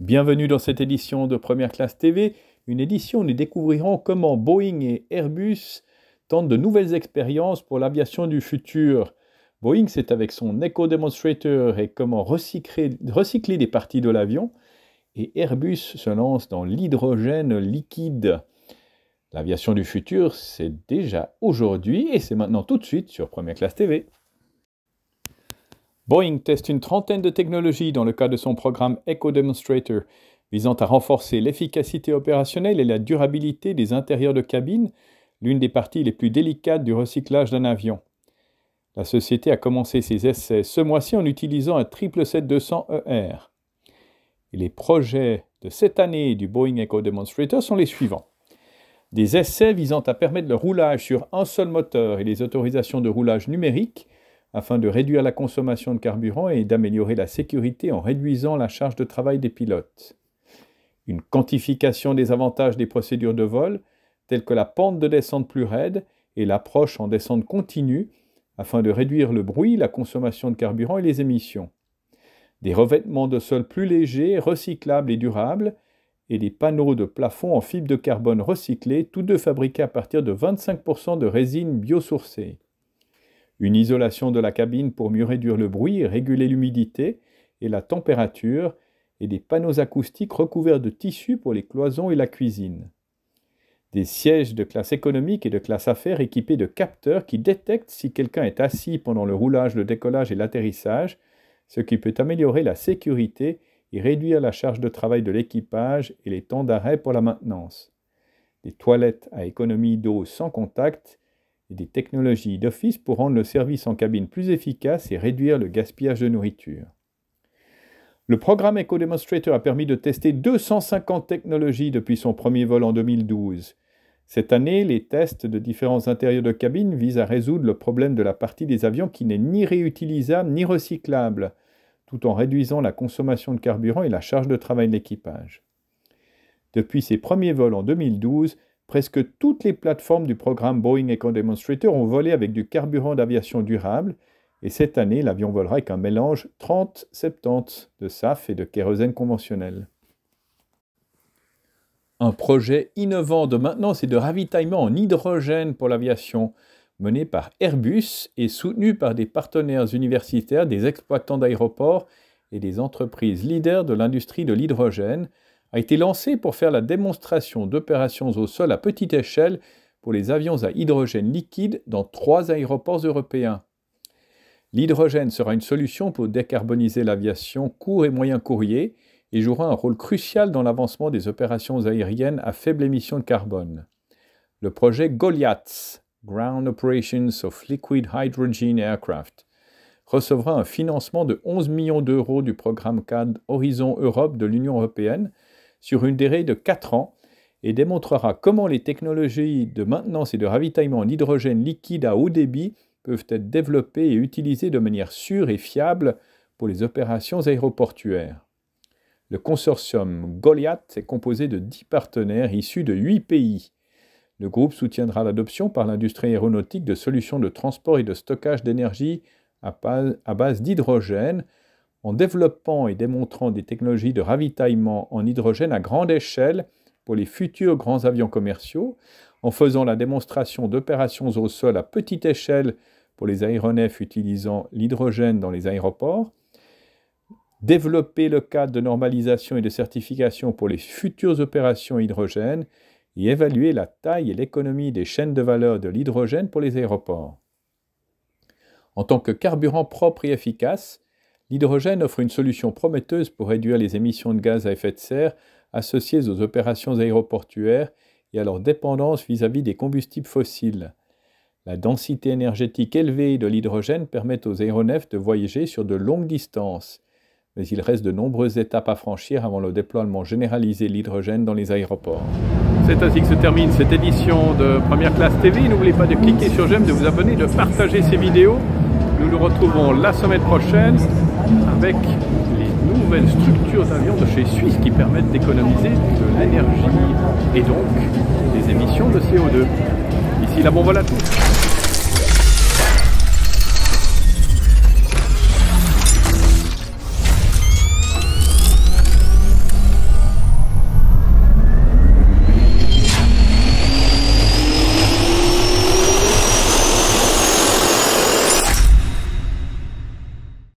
Bienvenue dans cette édition de Première Classe TV, une édition où nous découvrirons comment Boeing et Airbus tentent de nouvelles expériences pour l'aviation du futur. Boeing, c'est avec son Echo Demonstrator et comment recycler, recycler des parties de l'avion. Et Airbus se lance dans l'hydrogène liquide. L'aviation du futur, c'est déjà aujourd'hui et c'est maintenant tout de suite sur Première Classe TV. Boeing teste une trentaine de technologies dans le cadre de son programme Eco Demonstrator, visant à renforcer l'efficacité opérationnelle et la durabilité des intérieurs de cabine, l'une des parties les plus délicates du recyclage d'un avion. La société a commencé ses essais ce mois-ci en utilisant un 777-200ER. E les projets de cette année du Boeing Eco Demonstrator sont les suivants. Des essais visant à permettre le roulage sur un seul moteur et les autorisations de roulage numérique – afin de réduire la consommation de carburant et d'améliorer la sécurité en réduisant la charge de travail des pilotes. Une quantification des avantages des procédures de vol, telles que la pente de descente plus raide et l'approche en descente continue, afin de réduire le bruit, la consommation de carburant et les émissions. Des revêtements de sol plus légers, recyclables et durables, et des panneaux de plafond en fibre de carbone recyclés, tous deux fabriqués à partir de 25% de résine biosourcée. Une isolation de la cabine pour mieux réduire le bruit, réguler l'humidité et la température, et des panneaux acoustiques recouverts de tissus pour les cloisons et la cuisine. Des sièges de classe économique et de classe affaires équipés de capteurs qui détectent si quelqu'un est assis pendant le roulage, le décollage et l'atterrissage, ce qui peut améliorer la sécurité et réduire la charge de travail de l'équipage et les temps d'arrêt pour la maintenance. Des toilettes à économie d'eau sans contact et des technologies d'office pour rendre le service en cabine plus efficace et réduire le gaspillage de nourriture. Le programme Eco Demonstrator a permis de tester 250 technologies depuis son premier vol en 2012. Cette année, les tests de différents intérieurs de cabine visent à résoudre le problème de la partie des avions qui n'est ni réutilisable ni recyclable, tout en réduisant la consommation de carburant et la charge de travail de l'équipage. Depuis ses premiers vols en 2012, Presque toutes les plateformes du programme Boeing Eco Demonstrator ont volé avec du carburant d'aviation durable et cette année, l'avion volera avec un mélange 30-70 de SAF et de kérosène conventionnel. Un projet innovant de maintenance et de ravitaillement en hydrogène pour l'aviation, mené par Airbus et soutenu par des partenaires universitaires, des exploitants d'aéroports et des entreprises leaders de l'industrie de l'hydrogène, a été lancé pour faire la démonstration d'opérations au sol à petite échelle pour les avions à hydrogène liquide dans trois aéroports européens. L'hydrogène sera une solution pour décarboniser l'aviation court et moyen courrier et jouera un rôle crucial dans l'avancement des opérations aériennes à faible émission de carbone. Le projet Goliath, Ground Operations of Liquid Hydrogen Aircraft, recevra un financement de 11 millions d'euros du programme CAD Horizon Europe de l'Union européenne sur une durée de 4 ans et démontrera comment les technologies de maintenance et de ravitaillement en hydrogène liquide à haut débit peuvent être développées et utilisées de manière sûre et fiable pour les opérations aéroportuaires. Le consortium Goliath est composé de 10 partenaires issus de 8 pays. Le groupe soutiendra l'adoption par l'industrie aéronautique de solutions de transport et de stockage d'énergie à base d'hydrogène en développant et démontrant des technologies de ravitaillement en hydrogène à grande échelle pour les futurs grands avions commerciaux, en faisant la démonstration d'opérations au sol à petite échelle pour les aéronefs utilisant l'hydrogène dans les aéroports, développer le cadre de normalisation et de certification pour les futures opérations hydrogène et évaluer la taille et l'économie des chaînes de valeur de l'hydrogène pour les aéroports. En tant que carburant propre et efficace, L'hydrogène offre une solution prometteuse pour réduire les émissions de gaz à effet de serre associées aux opérations aéroportuaires et à leur dépendance vis-à-vis des combustibles fossiles. La densité énergétique élevée de l'hydrogène permet aux aéronefs de voyager sur de longues distances, mais il reste de nombreuses étapes à franchir avant le déploiement généralisé de l'hydrogène dans les aéroports. C'est ainsi que se termine cette édition de Première Classe TV. N'oubliez pas de cliquer sur j'aime, de vous abonner, de partager ces vidéos. Nous nous retrouvons la semaine prochaine avec les nouvelles structures d'avions de chez Suisse qui permettent d'économiser de l'énergie et donc des émissions de CO2. Ici la bon voilà